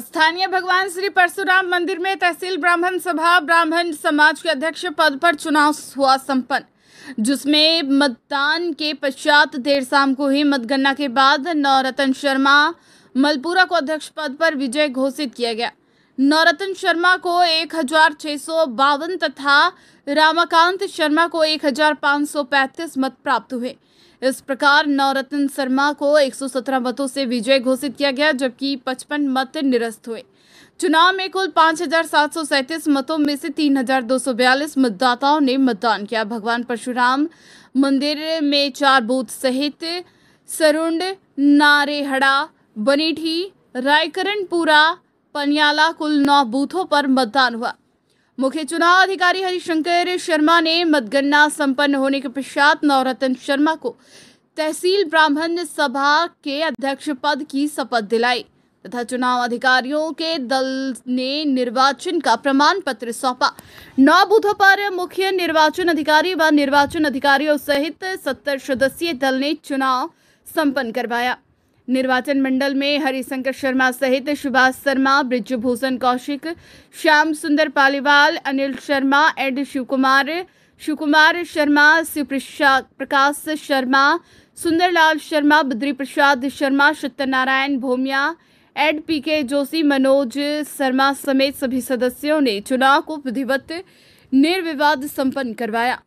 स्थानीय भगवान श्री परशुराम मंदिर में तहसील ब्राह्मण सभा ब्राह्मण समाज के अध्यक्ष पद पर चुनाव हुआ संपन्न जिसमें मतदान के पश्चात देर शाम को ही मतगणना के बाद नवरतन शर्मा मलपुरा को अध्यक्ष पद पर विजय घोषित किया गया नौरतन शर्मा को एक हजार सौ बावन तथा रामाकांत शर्मा को एक हजार पाँच सौ पैंतीस मत प्राप्त हुए इस प्रकार नवरत्न शर्मा को 117 मतों से विजय घोषित किया गया जबकि 55 मत निरस्त हुए चुनाव में कुल पाँच मतों में से 3,242 मतदाताओं ने मतदान किया भगवान परशुराम मंदिर में चार बूथ सहित सरुंड नारेहड़ा बनीठी रायकरणपुरा पनियाला कुल नौ बूथों पर मतदान हुआ मुख्य चुनाव अधिकारी हरिशंकर शर्मा ने मतगणना संपन्न होने के पश्चात नवरत्न शर्मा को तहसील ब्राह्मण सभा के अध्यक्ष पद की शपथ दिलाई तथा चुनाव अधिकारियों के दल ने निर्वाचन का प्रमाण पत्र सौंपा नौ बूथों पर मुख्य निर्वाचन अधिकारी व निर्वाचन अधिकारियों सहित सत्तर सदस्यीय दल ने चुनाव संपन्न करवाया निर्वाचन मंडल में हरिशंकर शर्मा सहित सुभाष शर्मा ब्रिजभूषण कौशिक श्याम सुंदर पालीवाल अनिल शर्मा एंड शिवकुमार शिवकुमार शर्मा प्रकाश शर्मा सुंदरलाल शर्मा बद्री प्रसाद शर्मा सत्यनारायण भोमिया एड पीके जोशी मनोज शर्मा समेत सभी सदस्यों ने चुनाव को विधिवत निर्विवाद संपन्न करवाया